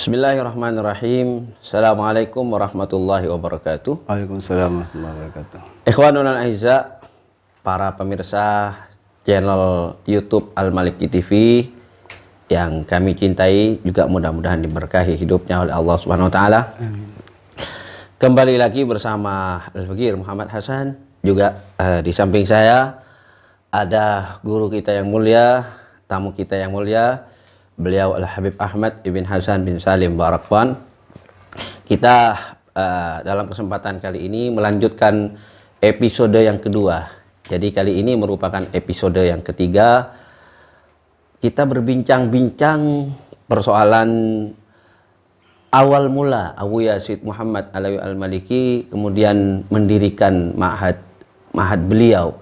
Bismillahirrahmanirrahim. Assalamualaikum warahmatullahi wabarakatuh. Waalaikumsalam warahmatullahi wabarakatuh. Ikhwanul Aiza, para pemirsa channel YouTube Al Maliki TV yang kami cintai juga mudah-mudahan diberkahi hidupnya oleh Allah Subhanahu wa taala. Kembali lagi bersama Al Fakir Muhammad Hasan juga uh, di samping saya ada guru kita yang mulia, tamu kita yang mulia beliau adalah habib Ahmad Ibn Hasan bin Salim Barakwan. Kita uh, dalam kesempatan kali ini melanjutkan episode yang kedua. Jadi kali ini merupakan episode yang ketiga. Kita berbincang-bincang persoalan awal mula Abu Yazid Muhammad Alawi Al-Maliki kemudian mendirikan ma'had ma'had beliau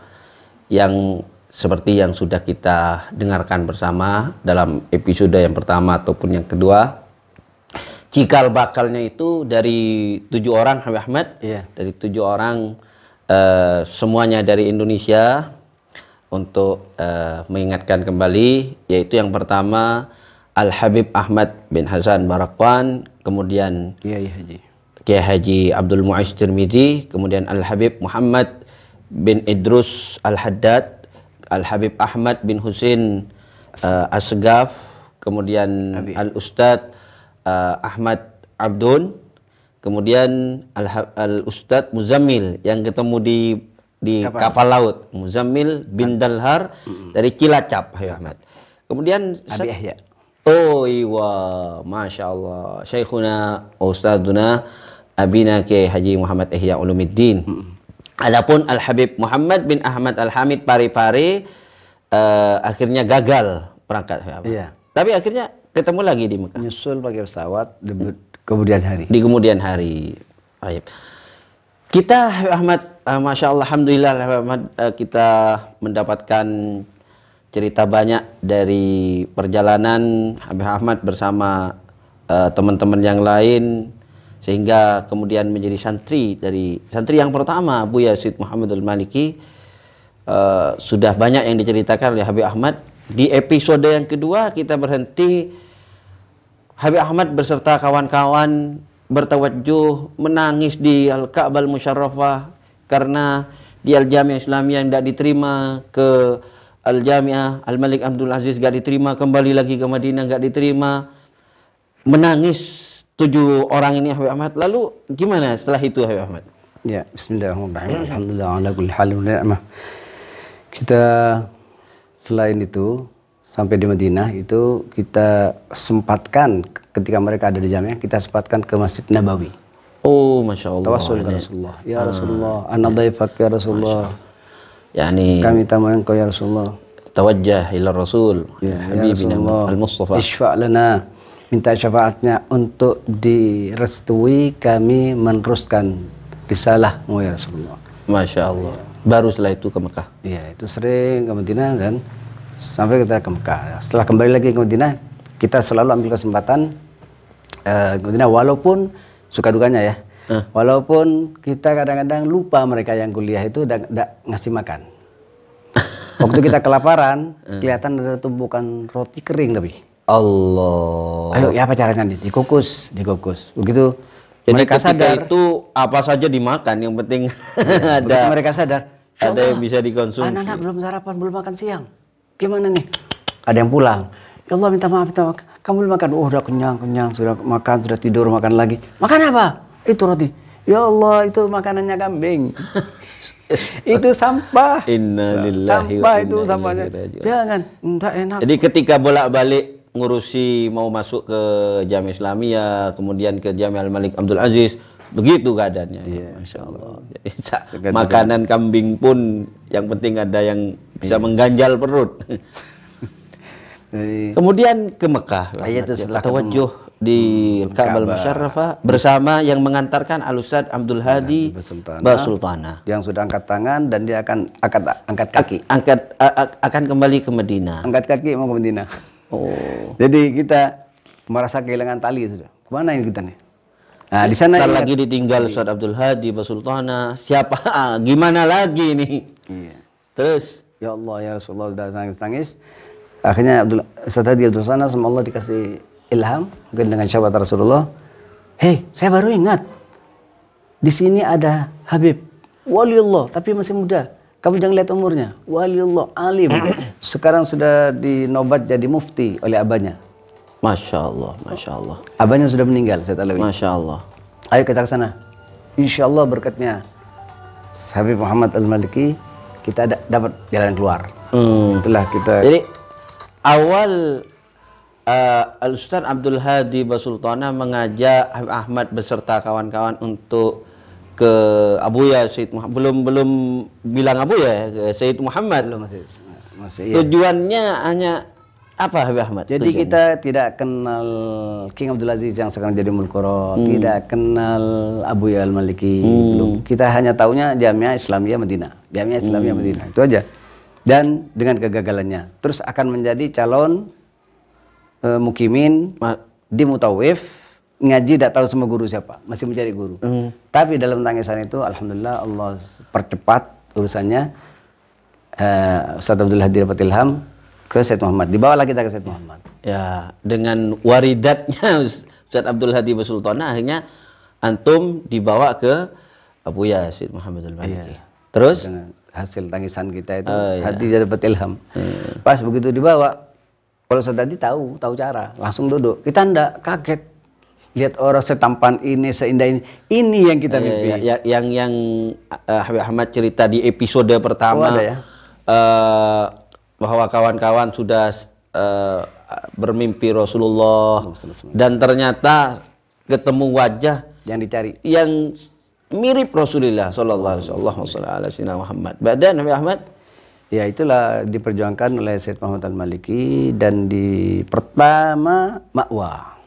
yang seperti yang sudah kita dengarkan bersama dalam episode yang pertama ataupun yang kedua cikal bakalnya itu dari tujuh orang Habib Ahmad yeah. dari tujuh orang uh, semuanya dari Indonesia untuk uh, mengingatkan kembali yaitu yang pertama Al Habib Ahmad bin Hasan Barakwan kemudian Kiai Haji Kiai Haji Abdul Muiz Tirmizi kemudian Al Habib Muhammad bin Idrus Al Haddad Al Habib Ahmad bin Husin uh, Asgaf, kemudian Habib. Al Ustad uh, Ahmad Abdun, kemudian Al, Al Ustad Muzamil yang ketemu di di kapal, kapal laut Muzamil bin Dalhar dari Cilacap, Habib Ahmad. Kemudian Abi Yahya. Oh iya, Masya Allah. Syekhuna, Ustaduna, Abina Kiai Haji Muhammad Ihya Ulumiddin. -hmm. Adapun Al Habib Muhammad bin Ahmad Al Hamid Paripari uh, akhirnya gagal perangkat. Iya. Tapi akhirnya ketemu lagi di Mekah. Nyusul pakai pesawat di kemudian hari. Di kemudian hari. Baik. Kita Ahmad, uh, masya Allah, alhamdulillah Ahmad uh, kita mendapatkan cerita banyak dari perjalanan Habib Ahmad bersama teman-teman uh, teman -teman yang lain sehingga kemudian menjadi santri dari santri yang pertama Buya Syed Muhammad Al-Maliki uh, sudah banyak yang diceritakan oleh Habib Ahmad di episode yang kedua kita berhenti Habib Ahmad beserta kawan-kawan bertawajuh menangis di Al-Ka'bah Musharrafah karena di Al-Jamiah Islamiyah tidak diterima ke Al-Jamiah Al-Malik Abdul Aziz gak diterima kembali lagi ke Madinah gak diterima menangis tujuh orang ini Habib Ahmad. Lalu gimana setelah itu Habib Ahmad? Ya, bismillahirrahmanirrahim. Alhamdulillah ala kulli hal ni'mah. Kita selain itu sampai di Madinah itu kita sempatkan ketika mereka ada di jamiah kita sempatkan ke Masjid Nabawi. Oh, masya Allah. Tawassul ke Rasulullah. Ya ah. Rasulullah, ah. anak ya Rasulullah. Yani kami tamu engkau ya Rasulullah. Tawajjah ila Rasul. Ya, ya Rasulullah. Al-Mustafa. Isfa' lana minta syafaatnya untuk direstui kami meneruskan risalahmu oh ya Rasulullah. Masya Allah. Ya. Baru setelah itu ke Mekah. Iya, itu sering ke Madinah dan sampai kita ke Mekah. Setelah kembali lagi ke Madinah, kita selalu ambil kesempatan uh, ke Madinah walaupun suka dukanya ya. Uh. Walaupun kita kadang-kadang lupa mereka yang kuliah itu tidak ngasih makan. Waktu kita kelaparan, kelihatan ada tumpukan roti kering tapi Allah. Ayo ya apa caranya nih? Dikukus, dikukus. Begitu Jadi mereka sadar itu apa saja dimakan, yang penting ya, ada mereka sadar. Ada yang bisa dikonsumsi. Anak-anak belum sarapan, belum makan siang. Gimana nih? Ada yang pulang. Ya Allah minta maaf, minta maaf. Kamu belum makan. Oh, udah kenyang, kenyang. Sudah makan, sudah tidur, makan lagi. Makan apa? Itu roti. Ya Allah, itu makanannya kambing. itu sampah. Innalillahi sampah itu sampahnya. Jangan, enggak enak. Jadi ketika bolak-balik ngurusi mau masuk ke Jami Islamia, kemudian ke Jami Al Malik Abdul Aziz, begitu keadaannya. Yeah. Masya Allah. Jadi makanan kambing pun yang penting ada yang bisa yeah. mengganjal perut. Kemudian ke Mekah. Ayat setelah tawajuh di hmm, Ka'bah Musyarrafah bersama yang mengantarkan Alusad Abdul Hadi Basultana, yang sudah angkat tangan dan dia akan akan angkat kaki. Angkat akan kembali ke Madinah Angkat kaki mau ke Madinah Oh. Jadi kita merasa kehilangan tali sudah. Kemana ini kita nih? Nah, di sana ingat, lagi ditinggal iya. Ustaz Abdul Hadi, Basultana. siapa? Ah, gimana lagi nih? Iya. Terus ya Allah ya Rasulullah sudah sangis tangis Akhirnya Abdul Ustaz Hadi Abdul Sana sama Allah dikasih ilham mungkin dengan syafaat Rasulullah. Hei, saya baru ingat. Di sini ada Habib, waliullah tapi masih muda. Kamu jangan lihat umurnya. Waliullah alim. Sekarang sudah dinobat jadi mufti oleh abahnya. Masya Allah, Masya Allah. Abahnya sudah meninggal, saya tahu. Masya Allah. Ayo kita ke sana. Insya Allah berkatnya Habib Muhammad Al-Maliki, kita ada, dapat jalan keluar. Hmm. Itulah kita. Jadi awal uh, eh, Al Ustaz Abdul Hadi Basultana mengajak Ahmad beserta kawan-kawan untuk ke Abuya Syed Muhammad belum belum bilang Abuya Syed Muhammad belum masih, masih iya. tujuannya hanya apa Habib Ahmad jadi tujuannya? kita tidak kenal King Abdul Aziz yang sekarang jadi Mulkoro hmm. tidak kenal Abuya Al Maliki hmm. belum kita hanya tahunya Jamiah Islamiyah Madinah Jamiah Islamiyah hmm. Madinah itu aja dan dengan kegagalannya terus akan menjadi calon uh, mukimin di Mutawif ngaji tidak tahu sama guru siapa, masih mencari guru. Mm. Tapi dalam tangisan itu, alhamdulillah Allah percepat urusannya. Uh, eh, Ustaz Abdul dapat ilham ke Syed Muhammad. Dibawalah kita ke Syed Muhammad. Ya, dengan waridatnya Ustaz Abdul Hadi Basultona akhirnya antum dibawa ke Abu Ya Syed Muhammad Al Maliki. Ya. Terus dengan hasil tangisan kita itu oh, hati ya. dapat ilham. Hmm. Pas begitu dibawa, kalau Ustaz tadi tahu, tahu cara, langsung duduk. Kita ndak kaget lihat orang setampan ini, seindah ini. Ini yang kita eh, ya, mimpi. Ya, ya, yang yang uh, Ahmad cerita di episode pertama oh, ya? uh, bahwa kawan-kawan sudah uh, bermimpi Rasulullah oh, dan ternyata ketemu wajah yang dicari yang mirip Rasulullah Shallallahu Alaihi Wasallam. Oh, Muhammad Badan Nabi Ahmad. Ya itulah diperjuangkan oleh Syed Muhammad Al Maliki dan di pertama Makwa.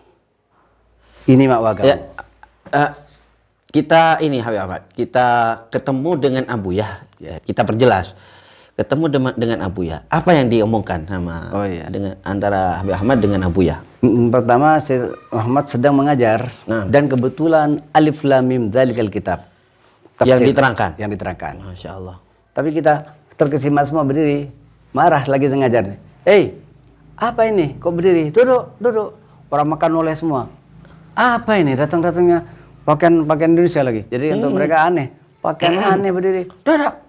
Ini mak wagam. Ya, uh, kita ini Habib Ahmad, kita ketemu dengan Abu ya, ya kita perjelas. Ketemu dengan, dengan Abu ya. Apa yang diomongkan sama oh, iya. dengan antara Habib Ahmad dengan Abu ya? Pertama, Syed Muhammad sedang mengajar nah. dan kebetulan Alif Lam Mim dzalikal Kitab. Tafsir, yang diterangkan. Yang diterangkan. Masya Allah. Tapi kita terkesima semua berdiri, marah lagi sengaja. Eh, hey, apa ini? Kok berdiri? Duduk, duduk. Orang makan oleh semua apa ini datang-datangnya pakaian pakaian Indonesia lagi. Jadi hmm. untuk mereka aneh, pakaian aneh berdiri. Dadak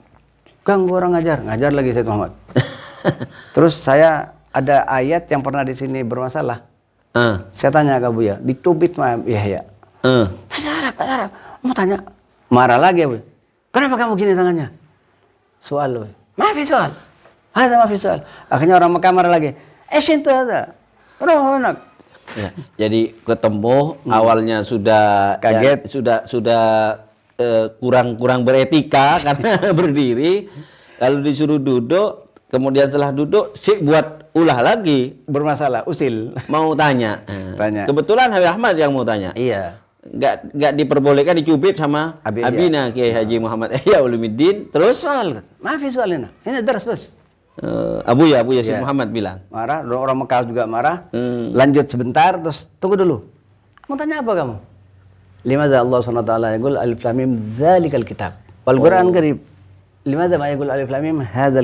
ganggu orang ngajar, ngajar lagi saya Muhammad. Terus saya ada ayat yang pernah di sini bermasalah. Uh. Saya tanya ke Buya, dicubit mah Yahya. Uh. Mas Arab, mau tanya. Marah lagi ya, Bu. Kenapa kamu gini tangannya? Soal loh maaf ya, soal. Ada maaf ya, soal. Akhirnya orang Mekah kamar lagi. eh itu ada. Rohonak. Ya, jadi ketemu hmm. awalnya sudah ya, kaget, ya, sudah sudah kurang-kurang e, uh, beretika karena berdiri. Lalu disuruh duduk, kemudian setelah duduk sih buat ulah lagi bermasalah usil mau tanya tanya kebetulan Habib Ahmad yang mau tanya iya nggak nggak diperbolehkan dicubit sama Abi, Abina iya. Kiai Haji Muhammad Ehya Ulumiddin terus soal maafi ya soalnya ini terus bas Uh, Abu ya, Abu Yasir yeah. Muhammad bilang. Marah, orang Mekah juga marah. Hmm. Lanjut sebentar, terus tunggu dulu. Mau tanya apa kamu? Lima za Allah SWT yaqul alif lamim mim kitab. Wal Qur'an oh. karib. Lima ma yaqul alif lamim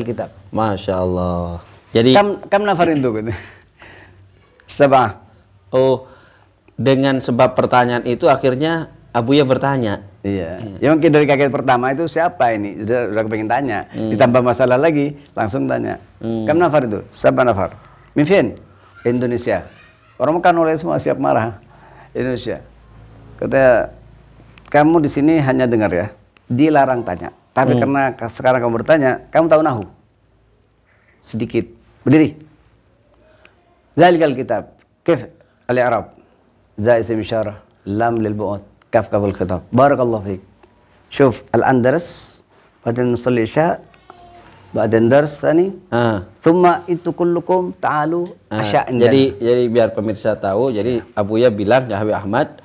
kitab. Masya Allah. Jadi kam kam nafarin tuh gitu. Sabah. Oh, dengan sebab pertanyaan itu akhirnya Abu ya bertanya, Iya. Hmm. Ya mungkin dari kaget pertama itu siapa ini? Sudah, sudah pengen tanya. Hmm. Ditambah masalah lagi, langsung tanya. Hmm. Kamu nafar itu? Siapa nafar? Mifin, Indonesia. Orang makan oleh semua siap marah. Indonesia. Kata kamu di sini hanya dengar ya. Dilarang tanya. Tapi hmm. karena sekarang kamu bertanya, kamu tahu nahu? Sedikit. Berdiri. Zalikal kitab. Kif al-Arab. Za isim isyarah. Lam lil bu'ud. كاف قبل الخطاب بارك الله فيك شوف الان درس بعدين نصلي العشاء بعدين درس آه. ثم انتم itu تعالوا ta'alu uh. asya jadi jadi biar pemirsa tahu jadi Abu Ya bilang ya Habib Ahmad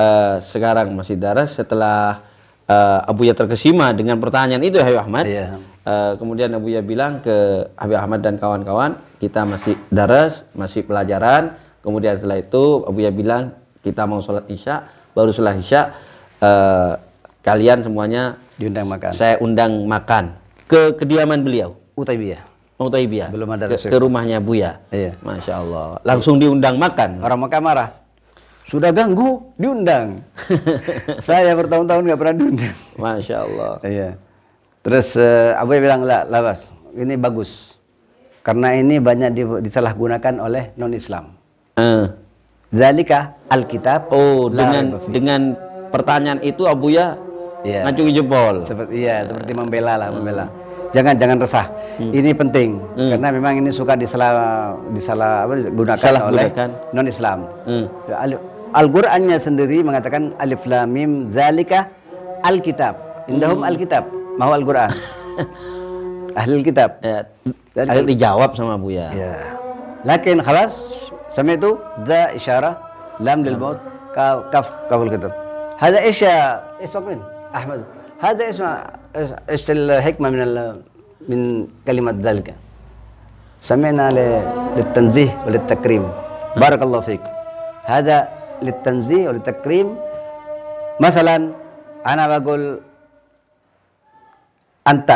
uh, sekarang masih daras setelah uh, Abu Ya terkesima dengan pertanyaan itu ya Habib Ahmad yeah. uh, kemudian Abu Ya bilang ke Habib Ahmad dan kawan-kawan kita masih daras masih pelajaran kemudian setelah itu Abu Ya bilang kita mau sholat isya baru setelah isya eh, kalian semuanya diundang makan. Saya undang makan ke kediaman beliau. Utaibiyah. Utaibiyah. Belum ada ke, ke rumahnya Buya. Iya. Masya Allah. Langsung diundang makan. Orang Mekah marah. Sudah ganggu, diundang. saya bertahun-tahun nggak pernah diundang. Masya Allah. iya. Terus uh, Abu bilang, lah, lawas, ini bagus. Karena ini banyak disalahgunakan oleh non-Islam. Uh. Zalika Alkitab. Oh, dengan dengan pertanyaan itu Abu ya. Iya. ngacungi jempol. Seperti iya, seperti membela lah, membela. Hmm. Jangan jangan resah. Hmm. Ini penting hmm. karena memang ini suka disalah disalah apa digunakan Salah oleh non-Islam. Hmm. Al-Qur'annya sendiri mengatakan alif lam zalika Alkitab. Indahum hmm. Alkitab, Mahu Al-Qur'an. Ahli kitab. Ya, Akhirnya dijawab sama Buya. Ya. Iya. Lakin khalas سمعتوا ذا إشارة لام للموت كف كف القدر هذا إيش اسمك من أحمد هذا اسم إيش الحكمة من من كلمة ذلك سمعنا للتنزيه وللتكريم بارك الله فيك هذا للتنزيه وللتكريم مثلا أنا بقول أنت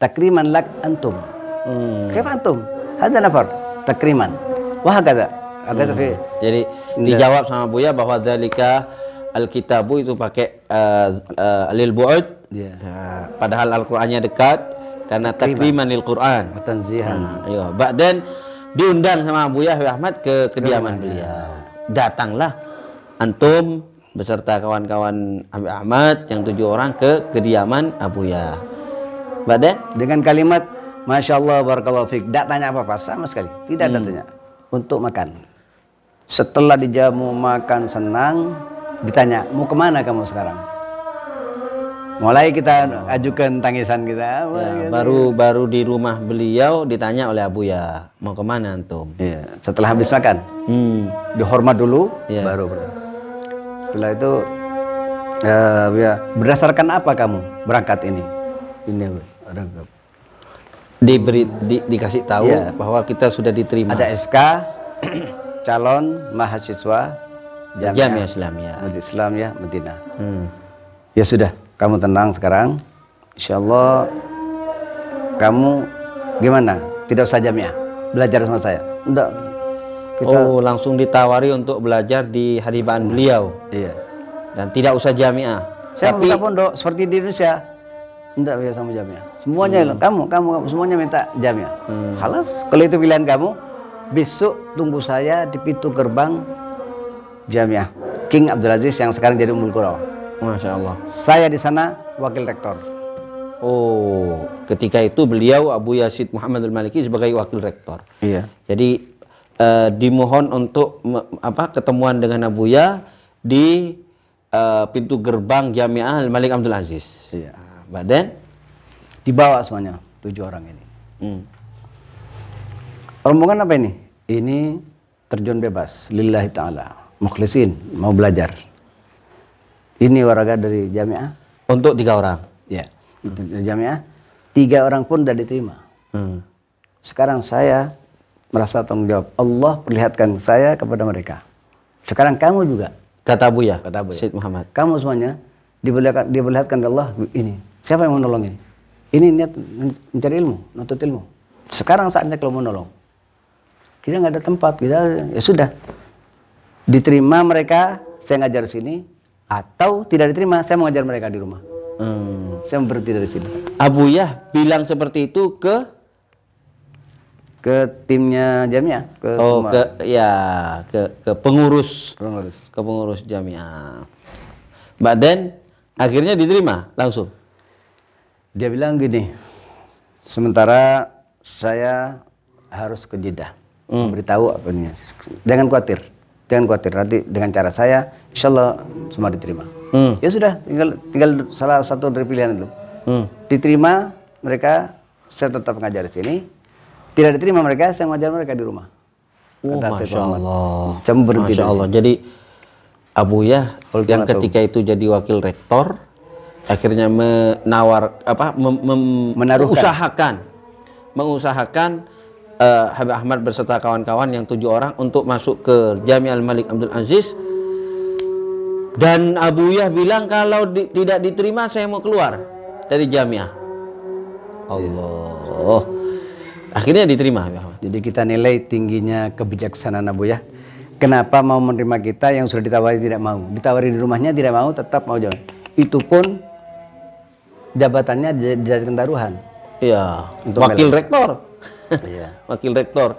تكريما لك أنتم كيف أنتم هذا نفر تكريما وهكذا agak hmm. jadi Nggak. dijawab sama Buya bahwa zalika alkitabu itu pakai uh, uh, lil buat. Ya. Nah, padahal Al-Qur'annya dekat karena takriman lil Qur'an Tanzihan. tanzihan hmm, iya. dan diundang sama Buya Ahmad ke kediaman Kemana? beliau datanglah antum beserta kawan-kawan Abi Ahmad yang tujuh orang ke kediaman Abu Ya. Badan dengan kalimat Masya Allah Barakallahu Tidak tanya apa-apa sama sekali. Tidak hmm. ada tanya. Untuk makan. Setelah dijamu makan senang, ditanya, mau kemana kamu sekarang? Mulai kita ajukan tangisan kita. Ya, gitu. baru baru di rumah beliau ditanya oleh Abu ya, mau kemana antum? Ya, setelah habis makan, hmm. dihormat dulu, ya. baru. Setelah itu, ya, ya, berdasarkan apa kamu berangkat ini? Ini diberi di, dikasih tahu ya. bahwa kita sudah diterima. Ada SK. calon mahasiswa Jamiah Islam ya Medina hmm. ya sudah kamu tenang sekarang Insya Allah kamu gimana tidak usah jamiah belajar sama saya enggak kita... oh langsung ditawari untuk belajar di haribaan hmm. beliau iya dan tidak usah jamiah saya tapi... pun pondok seperti di Indonesia enggak biasa sama jamiah semuanya hmm. kamu, kamu kamu semuanya minta jamiah hmm. halas kalau itu pilihan kamu besok tunggu saya di pintu gerbang Jamiah King Abdul Aziz yang sekarang jadi Ummul Qura. Masya Allah. Saya di sana wakil rektor. Oh, ketika itu beliau Abu Yasid Muhammad Al Maliki sebagai wakil rektor. Iya. Jadi eh, dimohon untuk apa ketemuan dengan Abu Ya di eh, pintu gerbang Jamiah Al Malik Abdul Aziz. Iya. Baden dibawa semuanya tujuh orang ini. Hmm. Rombongan apa ini? Ini terjun bebas, lillahi ta'ala. Mukhlisin, mau belajar. Ini warga dari jamiah. Untuk tiga orang? Ya, hmm. jamiah. Tiga orang pun sudah diterima. Hmm. Sekarang saya merasa tanggung jawab. Allah perlihatkan saya kepada mereka. Sekarang kamu juga. Kata Abu ya? Kata Abu ya. Syed Muhammad. Kamu semuanya diperlihatkan, diperlihatkan ke Allah ini. Siapa yang mau nolongin? Ini niat mencari ilmu, nuntut ilmu. Sekarang saatnya kalau mau nolong kita nggak ada tempat kita ya sudah diterima mereka saya ngajar di sini atau tidak diterima saya mengajar mereka di rumah hmm. saya berhenti dari sini Abu Yah bilang seperti itu ke ke timnya Jamia ke oh, semua. ke ya ke ke pengurus pengurus ke pengurus Jamia Mbak Den akhirnya diterima langsung dia bilang gini sementara saya harus ke Jeddah hmm. beritahu apa ini. Jangan khawatir, jangan khawatir. Nanti dengan cara saya, insya Allah semua diterima. Hmm. Ya sudah, tinggal tinggal salah satu dari pilihan itu. Hmm. Diterima mereka, saya tetap mengajar di sini. Tidak diterima mereka, saya mengajar mereka di rumah. Oh, Kata Masya Allah. Saya berhenti Masya Allah. Jadi Abu ya yang ketika itu jadi wakil rektor akhirnya menawar apa mem, mem, menaruhkan usahakan mengusahakan uh, Habib Ahmad berserta kawan-kawan yang tujuh orang untuk masuk ke Jami Al Malik Abdul Aziz dan Abu Yah bilang kalau di, tidak diterima saya mau keluar dari jamiah Allah akhirnya diterima jadi kita nilai tingginya kebijaksanaan Abu Yah kenapa mau menerima kita yang sudah ditawari tidak mau ditawari di rumahnya tidak mau tetap mau jawab. itu pun jabatannya dijadikan taruhan iya wakil melek. rektor yeah. wakil rektor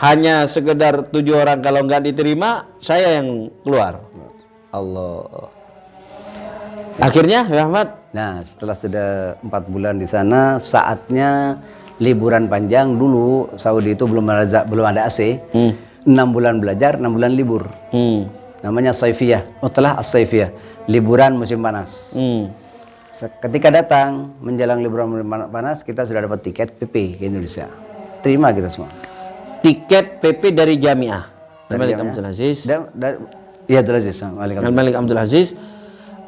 hanya sekedar tujuh orang kalau nggak diterima saya yang keluar Allah akhirnya Muhammad ya, nah setelah sudah empat bulan di sana saatnya liburan panjang dulu Saudi itu belum ada belum ada AC hmm. enam bulan belajar enam bulan libur hmm. namanya Saifiyah setelah oh, Saifiyah liburan musim panas hmm. ketika datang menjelang liburan musim panas kita sudah dapat tiket PP ke Indonesia terima kita semua tiket PP dari Jamiah dari Malik Jamiah. Abdul Aziz dan, dan ya Abdul Aziz Malik Abdul, Malik Aziz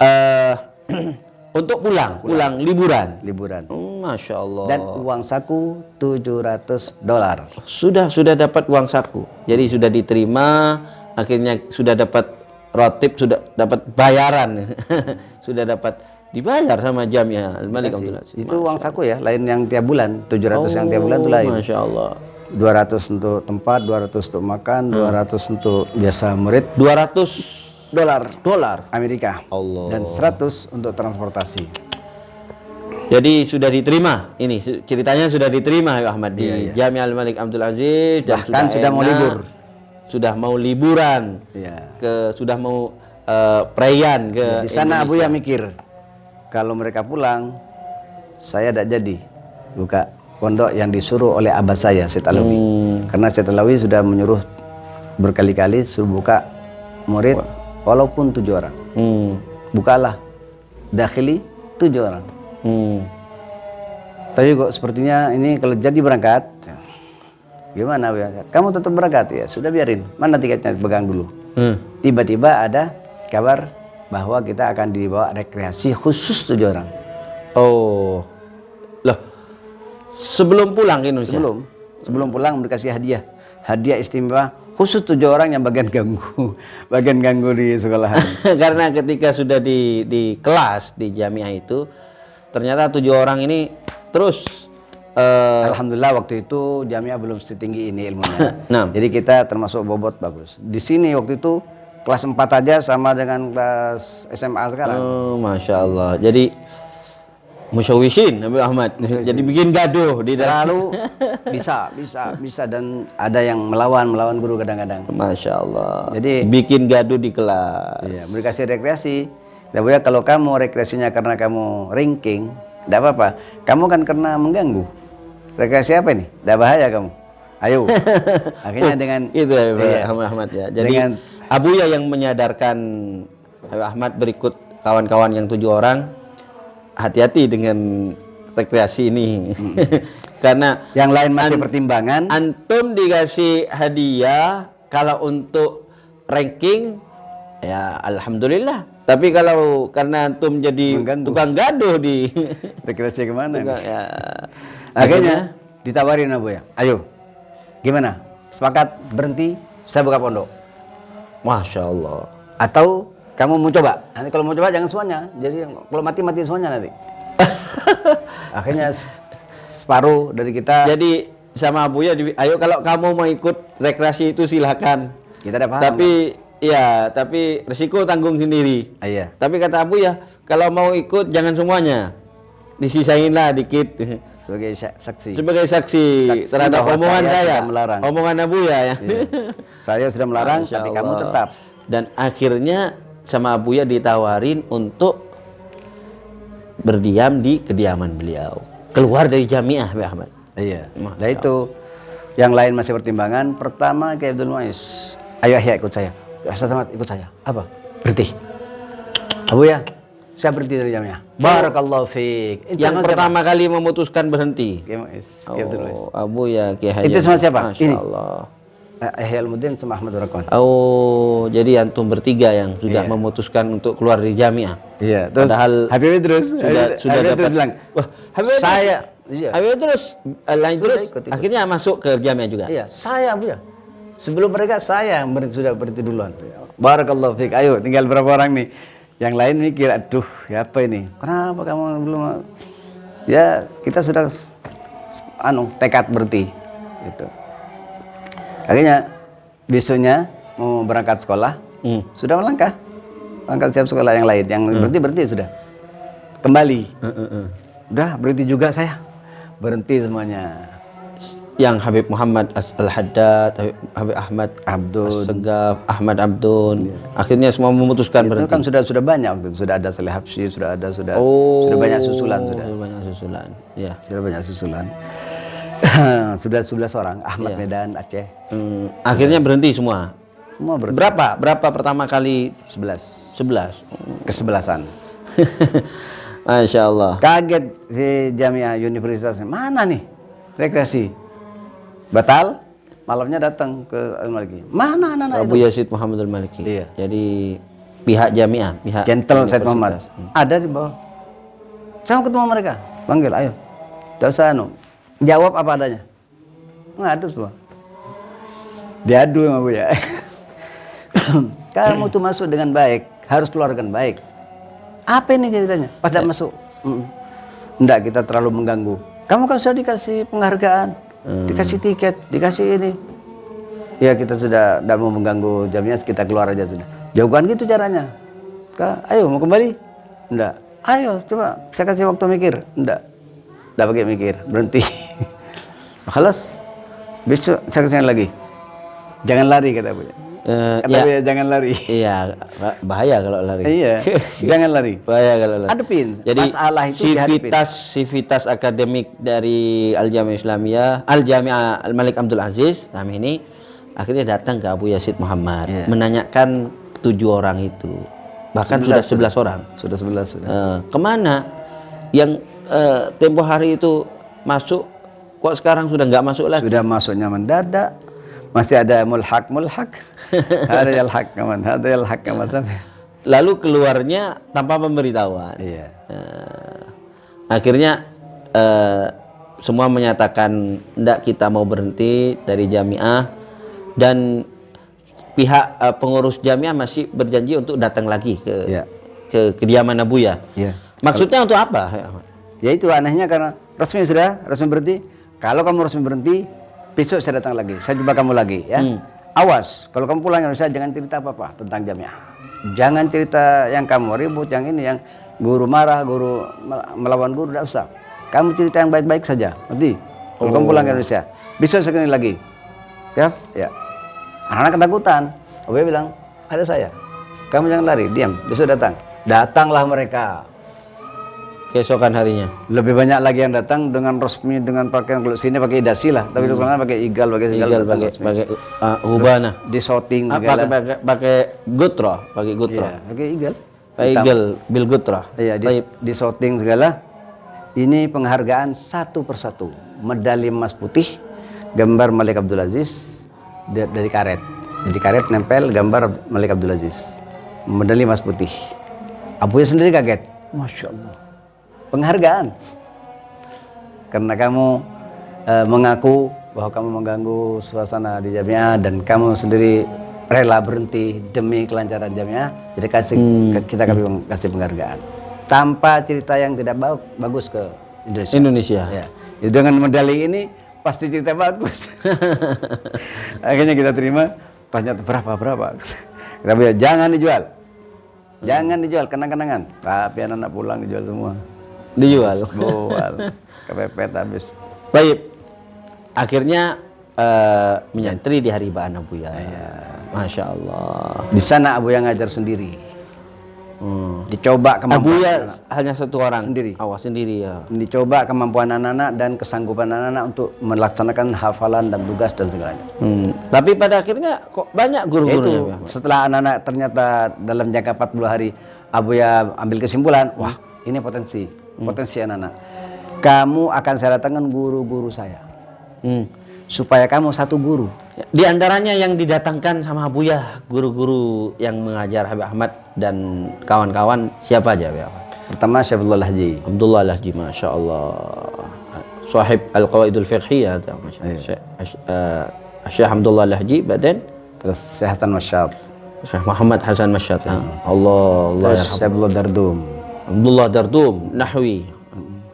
uh, untuk pulang, pulang, pulang liburan liburan oh, Masya Allah dan uang saku 700 dolar sudah sudah dapat uang saku jadi sudah diterima akhirnya sudah dapat rotip sudah dapat bayaran sudah dapat dibayar sama jam ya, Malik Abdul Itu uang saku ya, lain yang tiap bulan, 700 oh, yang tiap bulan itu lain. Masya Allah. 200 untuk tempat, 200 untuk makan, hmm. 200 untuk biasa murid, 200 dolar dolar Amerika. Allah. Dan 100 untuk transportasi. Jadi sudah diterima ini ceritanya sudah diterima ya Ahmad di iya, iya. Jami Malik Abdul Aziz dan bahkan sudah, sudah mau libur. Sudah mau liburan. Iya. Ke sudah mau uh, perayaan ke Di sana Abu ya mikir kalau mereka pulang saya tidak jadi buka pondok yang disuruh oleh abah saya Alawi hmm. karena Alawi sudah menyuruh berkali-kali suruh buka murid walaupun tujuh orang hmm. bukalah dakhili tujuh orang hmm. tapi kok sepertinya ini kalau jadi berangkat gimana ya? kamu tetap berangkat ya sudah biarin mana tiketnya pegang dulu hmm. Tiba -tiba ada kabar bahwa kita akan dibawa rekreasi khusus tujuh orang. Oh, loh, sebelum pulang ini Sebelum, sebelum pulang kasih hadiah, hadiah istimewa khusus tujuh orang yang bagian ganggu, bagian ganggu di sekolah. Karena ketika sudah di di kelas di jamiah itu, ternyata tujuh orang ini terus. Uh, Alhamdulillah waktu itu jamiah belum setinggi ini ilmunya. nah. Jadi kita termasuk bobot bagus. Di sini waktu itu kelas 4 aja sama dengan kelas SMA sekarang. Oh, Masya Allah. Jadi musyawishin Nabi Ahmad. Musyawishin. Jadi bikin gaduh di dalam. Selalu bisa, bisa, bisa dan ada yang melawan, melawan guru kadang-kadang. Masya Allah. Jadi bikin gaduh di kelas. Iya, beri kasih rekreasi. Dan ya, kalau kamu rekreasinya karena kamu ranking, tidak apa-apa. Kamu kan karena mengganggu. Rekreasi apa ini? Tidak bahaya kamu. Ayo. Akhirnya dengan itu ya, Pak iya. Ahmad ya. Jadi dengan Abuya yang menyadarkan Ahmad berikut kawan-kawan yang tujuh orang hati-hati dengan rekreasi ini hmm. karena yang lain masih pertimbangan antum dikasih hadiah kalau untuk ranking ya alhamdulillah tapi kalau karena antum jadi Mengganggu. tukang gaduh di rekreasi kemana tukang, ya. akhirnya ditawarin abu ya ayo gimana sepakat berhenti saya buka pondok Masya Allah. Atau kamu mau coba? Nanti kalau mau coba jangan semuanya. Jadi kalau mati mati semuanya nanti. Akhirnya separuh dari kita. Jadi sama ya. ayo kalau kamu mau ikut rekreasi itu silahkan. Kita ada paham. Tapi ya, tapi resiko tanggung sendiri. Ah, iya. Tapi kata Abu ya, kalau mau ikut jangan semuanya. Disisainlah dikit. sebagai saksi sebagai saksi, saksi terhadap omongan saya, saya melarang omongan Abu ya, ya. Iya. saya sudah melarang tapi kamu tetap dan akhirnya sama Abu Ya ditawarin untuk berdiam di kediaman beliau keluar dari jamiah Pak Ahmad iya nah itu yang lain masih pertimbangan pertama kayak Abdul Muiz ayo ya ikut saya Ustaz Ahmad ikut saya apa berhenti Abu ya saya berhenti dari jamnya. Barakallahu fiik. Yang yang pertama kali memutuskan berhenti. oh, Abu ya Kiai Itu sama siapa? Masyaallah. Eh, Allah. Yahya sama Ahmad Oh, jadi antum bertiga yang sudah yeah. memutuskan untuk keluar dari jamiah. Iya, yeah, terus Padahal Habib terus sudah Habib, sudah Habib dapat. bilang, "Wah, Habib saya iya. Habib terus eh, lain terus ikut, ikut. akhirnya masuk ke jamiah juga." Iya, saya Bu ya. Sebelum mereka saya yang ber, sudah berhenti duluan. Barakallahu fiik. Ayo, tinggal berapa orang nih? Yang lain mikir, aduh, ya apa ini? Kenapa kamu belum? Ya kita sudah anu tekad berhenti. Gitu. Akhirnya besoknya mau berangkat sekolah, hmm. sudah melangkah, langkah siap sekolah yang lain, yang hmm. berhenti berhenti sudah, kembali, uh, uh, uh. udah berhenti juga saya, berhenti semuanya yang Habib Muhammad Al-Haddad, Habib Ahmad Abdul, Segaf, Ahmad Abdul. Yeah. Akhirnya semua memutuskan Itu berhenti. kan sudah sudah banyak sudah ada Saleh Habsyi, sudah ada sudah oh, sudah banyak susulan sudah. Sudah banyak susulan. Ya. Sudah banyak susulan. sudah 11 orang Ahmad yeah. Medan Aceh. Hmm, akhirnya sudah. Iya. berhenti semua. Semua berhenti. Berapa? Berapa pertama kali? 11. 11. Kesebelasan. Masya Allah. Kaget si jamiah universitas mana nih rekreasi? batal malamnya datang ke Al Maliki mana anak-anak Abu Yazid Muhammad Al Maliki iya. jadi pihak jamiah pihak gentle Said Muhammad hmm. ada di bawah saya mau ketemu mereka panggil ayo tidak usah anu jawab apa adanya ngadu semua diadu sama ya kamu tuh masuk dengan baik harus keluarkan baik apa ini ceritanya pas tidak ya. masuk enggak kita terlalu mengganggu kamu kan sudah dikasih penghargaan Hmm. Dikasih tiket, dikasih ini. Ya kita sudah tidak mau mengganggu jamnya, kita keluar aja sudah. jauhkan gitu caranya. Ka, ayo mau kembali? Enggak. Ayo coba, saya kasih waktu mikir. Enggak. Enggak pakai mikir, berhenti. Kelas. Besok saya kesini lagi. Jangan lari kata punya. Uh, ya, jangan lari. Iya, bahaya kalau lari. iya, jangan lari. Bahaya kalau lari. Adepin. Jadi masalah itu civitas civitas akademik dari Al Jami Islamiyah, Al Jami'ah Al Malik Abdul Aziz kami ini akhirnya datang ke Abu Yazid Muhammad yeah. menanyakan tujuh orang itu. Bahkan 11, sudah ya? sebelas orang. Sudah sebelas sudah. Uh, kemana yang uh, tempo hari itu masuk kok sekarang sudah nggak masuk lagi? Sudah masuknya mendadak masih ada mulhak mulhak ada yalhak kaman ada yalhak kaman sampai lalu keluarnya tanpa pemberitahuan iya uh, akhirnya uh, semua menyatakan tidak kita mau berhenti dari jamiah dan pihak uh, pengurus jamiah masih berjanji untuk datang lagi ke ya. ke kediaman Nabuya. Ya. Iya. Maksudnya Kalau, untuk apa? Ya itu anehnya karena resmi sudah resmi berhenti. Kalau kamu resmi berhenti, Besok saya datang lagi. Saya jumpa kamu lagi ya. Hmm. Awas, kalau kamu pulang Indonesia jangan cerita apa-apa tentang jamnya. Jangan cerita yang kamu ribut, yang ini, yang guru marah, guru melawan guru, tidak usah. Kamu cerita yang baik-baik saja. Nanti kalau oh. kamu pulang ke oh. Indonesia, besok sekali lagi. Siap? Ya? ya. Anak-anak ketakutan. Obe bilang, ada saya. Kamu jangan lari, diam. Besok datang. Datanglah mereka keesokan harinya. Lebih banyak lagi yang datang dengan resmi dengan pakaian kalau sini pakai idasi lah, tapi hmm. sana pakai igal pakai segala igal, pakai pakai uh, hubana. Di shooting ah, pakai pakai pakai gutra, pakai gutra. Iya, pakai igal. Pakai igal bil gutra. Iya, di, di shooting segala. Ini penghargaan satu persatu. Medali emas putih, gambar Malik Abdul Aziz dari karet. Jadi karet nempel gambar Malik Abdul Aziz. Medali emas putih. Abunya sendiri kaget. Masya Allah penghargaan karena kamu e, mengaku bahwa kamu mengganggu suasana di jamnya dan kamu sendiri rela berhenti demi kelancaran jamnya jadi kasih hmm. kita kami kasih penghargaan tanpa cerita yang tidak bagus ke Indonesia. Indonesia. Ya. Jadi ya, dengan medali ini pasti cerita bagus. Akhirnya kita terima banyak berapa berapa. Kita bilang jangan dijual, jangan dijual kenang-kenangan. Tapi anak-anak pulang dijual semua dijual jual kepepet habis baik akhirnya uh, menyantri di hari Ba'an Abu ya iya. Masya Allah di sana Abu yang ngajar sendiri hmm. dicoba kemampuan Abu ya hanya satu orang sendiri awas sendiri ya dicoba kemampuan anak-anak dan kesanggupan anak-anak untuk melaksanakan hafalan dan tugas dan segalanya hmm. tapi pada akhirnya kok banyak guru ya, setelah anak-anak ternyata dalam jangka 40 hari Abu ya ambil kesimpulan wah ini potensi hmm. potensi anak-anak. Kamu akan saya datangkan guru-guru saya. Hmm. Supaya kamu satu guru. Di antaranya yang didatangkan sama Buya, guru-guru yang mengajar Habib Ahmad dan kawan-kawan siapa aja Habib Ahmad? Pertama Syekh Abdullah Lahji. Abdullah Lahji, Masya Allah. Sahib Al-Qawaidul ya, Syekh uh, Abdullah Lahji, badan. Terus Syekh Hasan Masyad. Syekh Muhammad Hasan Masyad. Ah, Allah, Allah. Terus Syekh Abdullah Dardum. Abdullah Dardum Nahwi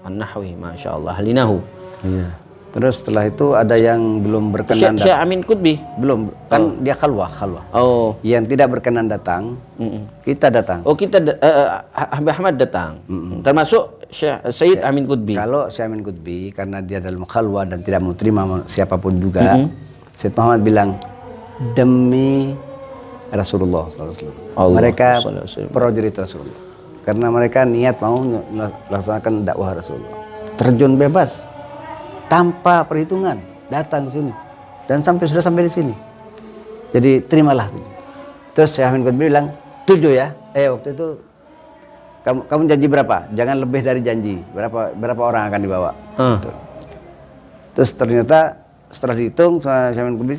An-Nahwi Masya Allah Halinahu iya. Terus setelah itu ada yang belum berkenan Syekh Amin Kutbi? Belum, kan oh. dia khalwah, khalwah. Oh. Yang tidak berkenan datang, mm -mm. kita datang. Oh, kita da uh, Ahmad datang. Mm -mm. Termasuk Syekh eh, Syed ya. Amin Kutbi. Kalau Syekh Amin Kutbi karena dia dalam khalwah dan tidak mau terima siapapun juga, mm -hmm. Syed Muhammad bilang demi Rasulullah SAW. Mereka prajurit Rasulullah karena mereka niat mau melaksanakan dakwah Rasulullah. Terjun bebas tanpa perhitungan datang ke sini dan sampai sudah sampai di sini. Jadi terimalah. Terus Syekh Amin Qutbi bilang, "Tujuh ya." Eh waktu itu kamu kamu janji berapa? Jangan lebih dari janji. Berapa berapa orang akan dibawa? Hmm. Terus ternyata setelah dihitung sama Syekh Amin Qutbi,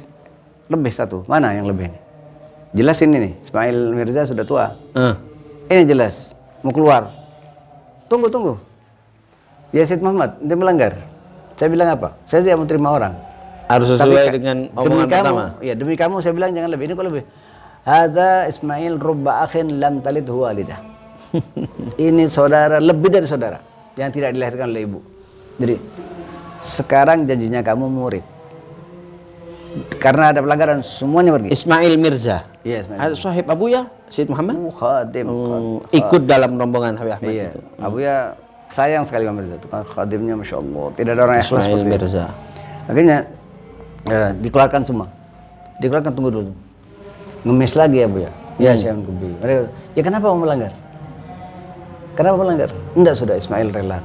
lebih satu. Mana yang lebih? Jelas ini nih, Ismail Mirza sudah tua. Hmm. Ini jelas mau keluar. Tunggu, tunggu. Yasid Muhammad, dia melanggar. Saya bilang apa? Saya tidak mau terima orang. Harus sesuai Tapi, dengan omongan demi pertama. ya, demi kamu saya bilang jangan lebih. Ini kok lebih. Hada Ismail rubba akhin lam talid huwa Ini saudara lebih dari saudara yang tidak dilahirkan oleh ibu. Jadi sekarang janjinya kamu murid. Karena ada pelanggaran semuanya pergi. Ismail Mirza. Ya Ismail. Sahib Abu ya? Syed Muhammad? Khadim, hmm, oh, khadim. Ikut dalam rombongan Habib Ahmad iya. itu. Hmm. Abuya sayang sekali sama Mirza itu. Khadimnya Masya Allah. Tidak ada orang yang ikhlas seperti Mirza. Akhirnya ya, dikeluarkan semua. Dikeluarkan tunggu dulu. Ngemis lagi ya Bu ya. Ya hmm. Ya, Syekh Kubi. Ya kenapa mau melanggar? Kenapa melanggar? Enggak sudah Ismail rela.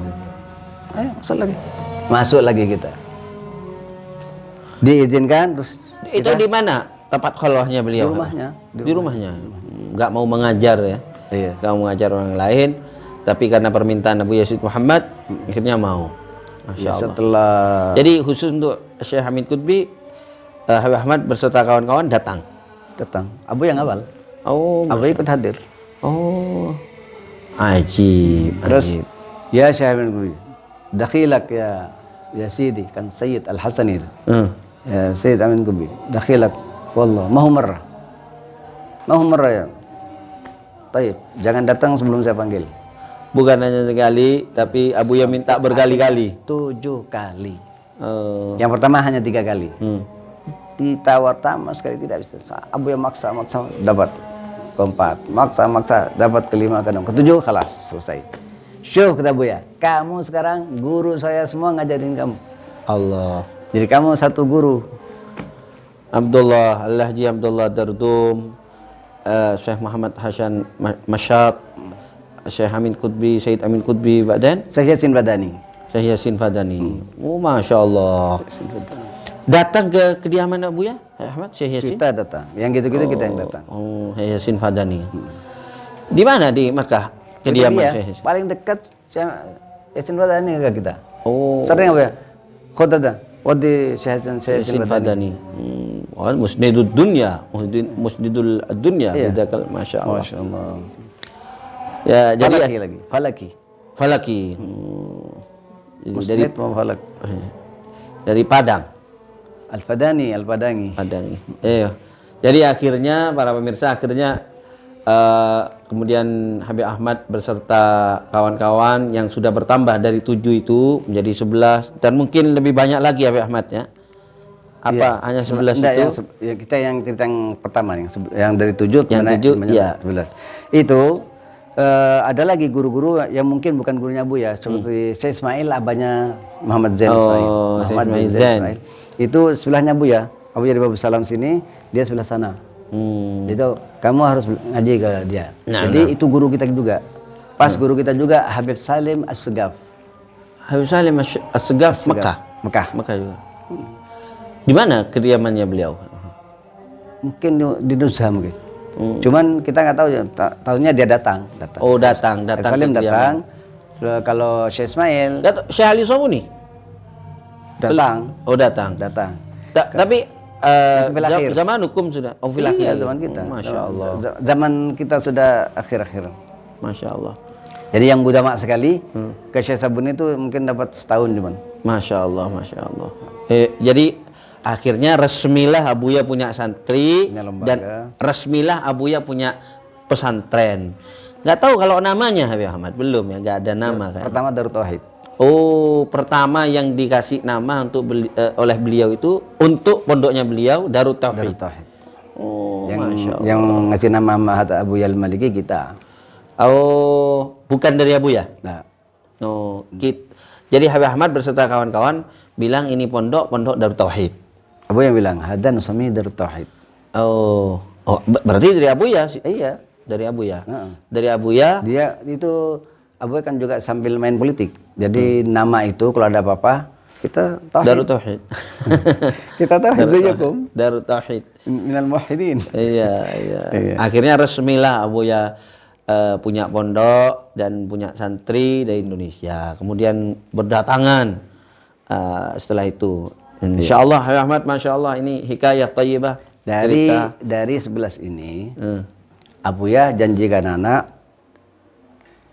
Ayo masuk lagi. Masuk lagi kita. Diizinkan terus. Itu di mana tempat kholwahnya beliau? Di rumahnya. Di rumahnya. Di rumahnya. Di rumahnya nggak mau mengajar ya iya. mau mengajar orang lain tapi karena permintaan Abu Yazid Muhammad akhirnya mau ya, setelah jadi khusus untuk Syekh Hamid Kutbi uh, eh, Habib Ahmad berserta kawan-kawan datang datang Abu yang awal oh Abu ikut hadir oh Aji. terus ajib. ya Syekh Hamid Kutbi dakhilak ya ya Sidi kan Sayyid Al Hasan itu hmm. ya Sayyid Amin Kutbi dakhilak wallah mahu merah. mahu merah ya Taib, jangan datang sebelum saya panggil. Bukan hanya sekali, tapi Abu Abuya minta berkali-kali. Tujuh kali. Uh. Yang pertama hanya tiga kali. Hmm. Ditawar tama sekali tidak bisa. Abu Abuya maksa, maksa, dapat. Keempat, maksa, maksa, dapat kelima, keenam, ketujuh, kelas selesai. Syuh kata Abu ya, kamu sekarang guru saya semua ngajarin kamu. Allah. Jadi kamu satu guru. Abdullah, Allah Ji Abdullah Dardum, uh, Syekh Muhammad Hasan Masyad, Syekh Amin Kutbi, Syed Amin Kutbi, Badan, Syekh Yasin Fadani. Syekh Yasin Fadani. Hmm. Oh, Masya Allah. Datang ke kediaman Abu ya, Ahmad Syekh Yasin? Kita datang. Yang gitu-gitu oh, kita yang oh, datang. Oh, Syekh Yasin Fadani. Hmm. Di mana di Makkah kediaman Syekh Yasin? Paling dekat Syekh Yasin Fadani ke kita. Oh. Sering apa ya? Khotada. Wadi Syekh Yasin Fadani. Hmm. Wal musnidul dunia musnidul dunia yeah. masya Allah. Masya Allah. Ya, jadi falaki ya. lagi. Falaki. Falaki. Hmm. Musnid dari, falak. Dari Padang. Al-Padani, al padangi padangi Eh, jadi akhirnya para pemirsa akhirnya uh, kemudian Habib Ahmad beserta kawan-kawan yang sudah bertambah dari tujuh itu menjadi sebelas dan mungkin lebih banyak lagi Habib Ahmad ya apa ya, hanya sebelas itu? Yang, ya kita yang cerita yang pertama yang yang dari tujuh yang 7 ya. 11. Itu uh, ada lagi guru-guru yang mungkin bukan gurunya Bu ya, seperti hmm. Syekh Ismail abahnya Muhammad Zain oh, Ismail. Muhammad Zain. Itu sebelahnya Bu ya. Abu Jadi Babu Salam sini, dia sebelah sana. Hmm. Itu kamu harus ngaji ke dia. Nah, Jadi nah. itu guru kita juga. Pas hmm. guru kita juga Habib Salim Assegaf Habib Salim Assegaf Mekah. Mekah. Mekah juga. Hmm. Di mana kediamannya beliau? Mungkin di Nusa mungkin. Hmm. Cuman kita nggak tahu ya, tahunnya dia datang, datang. Oh, datang, datang. Salim datang. Kalau Syekh Ismail, Syekh Ali nih? datang. Oh, datang. Datang. Da Ke tapi uh, zaman, hukum sudah. Oh, iya, zaman kita. Oh, masya Allah. Zaman kita sudah akhir-akhir. Masya Allah. Jadi yang budama sekali hmm. ke Syekh Sabuni itu mungkin dapat setahun cuman. Masya Allah, masya Allah. Eh, jadi akhirnya resmilah Abuya punya santri dan resmilah Abuya punya pesantren. Gak tahu kalau namanya Habib Ahmad belum ya, gak ada ya, nama Ya, Pertama Darut Tauhid. Oh, pertama yang dikasih nama untuk beli, uh, oleh beliau itu untuk pondoknya beliau Darut Tauhid. Darut Tauhid. Oh, yang, yang ngasih nama Mahat Abu Yal Maliki kita. Oh, bukan dari Abu ya? Nah. No, oh, kita. Jadi Habib Ahmad berserta kawan-kawan bilang ini pondok pondok Darut Tauhid. Abu yang bilang hadan dari tauhid. Oh, oh berarti dari Abu ya? Iya, dari Abu ya. Uh-uh. Dari Abu ya. Dia itu Abu kan juga sambil main politik. Jadi hmm. nama itu kalau ada apa-apa kita tauhid. Darut tauhid. kita tauhid saja kum. Darut tauhid. Minal muwahhidin. iya, iya, iya. Akhirnya resmilah Abu ya uh, punya pondok dan punya santri dari Indonesia. Kemudian berdatangan uh, setelah itu Iya. Insya Allah, Ahmad, Masya Allah, ini hikayah tayyibah. Dari, dari sebelas ini, hmm. Abu Yah janjikan anak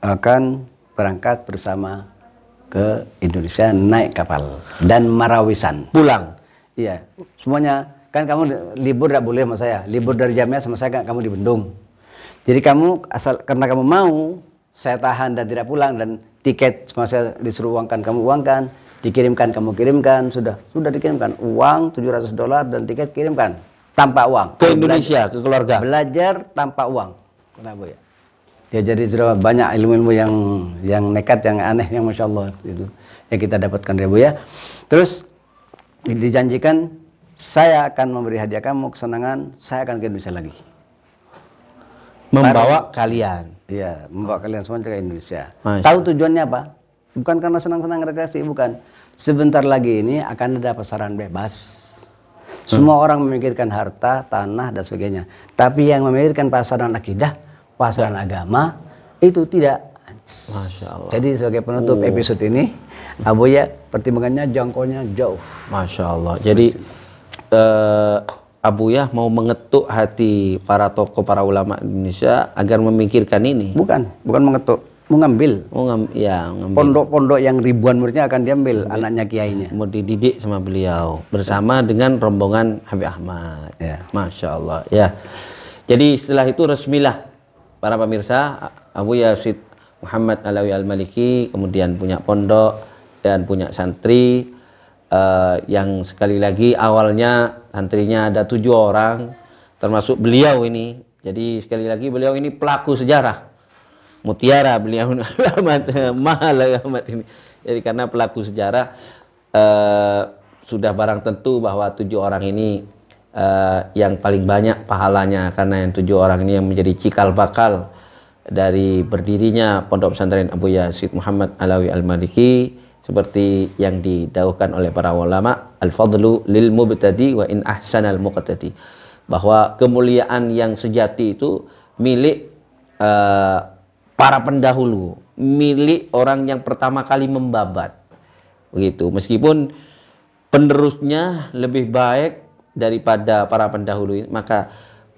akan berangkat bersama ke Indonesia naik kapal dan marawisan. Pulang? Iya, semuanya. Kan kamu libur tidak boleh sama saya. Libur dari jamnya sama saya kan kamu di bendung. Jadi kamu asal karena kamu mau, saya tahan dan tidak pulang dan tiket sama saya disuruh uangkan kamu uangkan dikirimkan kamu kirimkan sudah sudah dikirimkan uang 700 dolar dan tiket kirimkan tanpa uang ke Indonesia belajar, ke keluarga belajar tanpa uang kenapa ya dia jadi sudah banyak ilmu-ilmu yang yang nekat yang aneh yang masya Allah itu yang kita dapatkan ya Bu ya terus dijanjikan saya akan memberi hadiah kamu kesenangan saya akan ke Indonesia lagi membawa Baru, kalian iya membawa kalian semua ke Indonesia tahu tujuannya apa Bukan karena senang-senang rekreasi, bukan. Sebentar lagi ini akan ada pasaran bebas. Semua hmm. orang memikirkan harta, tanah, dan sebagainya. Tapi yang memikirkan pasaran akidah, pasaran agama, itu tidak. Masya Allah. Jadi sebagai penutup uh. episode ini, Abu ya pertimbangannya jangkonya jauh. Masya Allah. Jadi uh, Abu Yah mau mengetuk hati para tokoh, para ulama Indonesia agar memikirkan ini. Bukan, bukan mengetuk mengambil. pondok oh, ya, Pondok-pondok yang ribuan muridnya akan diambil Ambil. anaknya kiainya. Mau dididik sama beliau bersama dengan rombongan Habib Ahmad. Ya. Masya Allah. Ya. Jadi setelah itu resmilah para pemirsa Abu Yasid Muhammad Alawi Al Maliki kemudian punya pondok dan punya santri uh, yang sekali lagi awalnya santrinya ada tujuh orang termasuk beliau ini. Jadi sekali lagi beliau ini pelaku sejarah mutiara beliau alamat mahal alamat ini. Jadi karena pelaku sejarah eh, sudah barang tentu bahwa tujuh orang ini eh, yang paling banyak pahalanya karena yang tujuh orang ini yang menjadi cikal bakal dari berdirinya Pondok Pesantren Abu Yazid Muhammad Alawi Al-Maliki seperti yang didauhkan oleh para ulama al-fadlu lil mubtadi wa in ahsanal muqtadi bahwa kemuliaan yang sejati itu milik uh, para pendahulu, milik orang yang pertama kali membabat. Begitu. Meskipun penerusnya lebih baik daripada para pendahulu, maka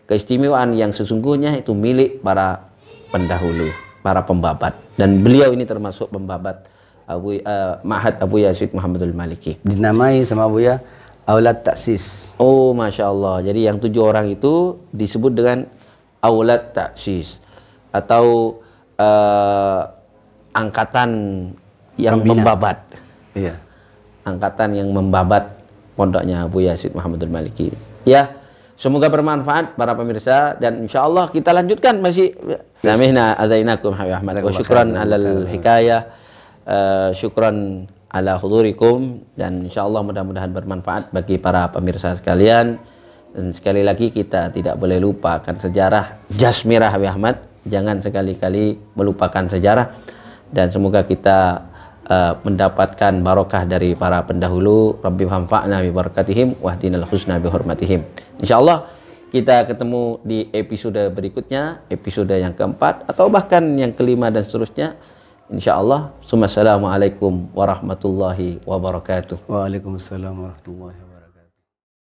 keistimewaan yang sesungguhnya itu milik para pendahulu, para pembabat. Dan beliau ini termasuk pembabat Abu uh, eh, Mahat Abu Yazid Muhammadul Maliki. Dinamai sama Abu Buya Aulad Taksis. Oh, masya Allah. Jadi yang tujuh orang itu disebut dengan Aulad Taksis atau uh, angkatan yang Pembina. membabat. Iya. Angkatan yang membabat pondoknya Abu Yazid Muhammadul Maliki. Ya, semoga bermanfaat para pemirsa dan insya Allah kita lanjutkan masih. Samihna Habib Ahmad. syukran alal hikayah. Uh, syukran ala hudurikum dan insya Allah mudah-mudahan bermanfaat bagi para pemirsa sekalian. Dan sekali lagi kita tidak boleh lupakan sejarah Jasmirah Ahmad jangan sekali-kali melupakan sejarah dan semoga kita uh, mendapatkan barokah dari para pendahulu Rabbi hamfa'na bi barakatihim wahdinal husna bi hurmatihim insyaallah kita ketemu di episode berikutnya episode yang keempat atau bahkan yang kelima dan seterusnya insyaallah assalamualaikum warahmatullahi wabarakatuh waalaikumsalam warahmatullahi wabarakatuh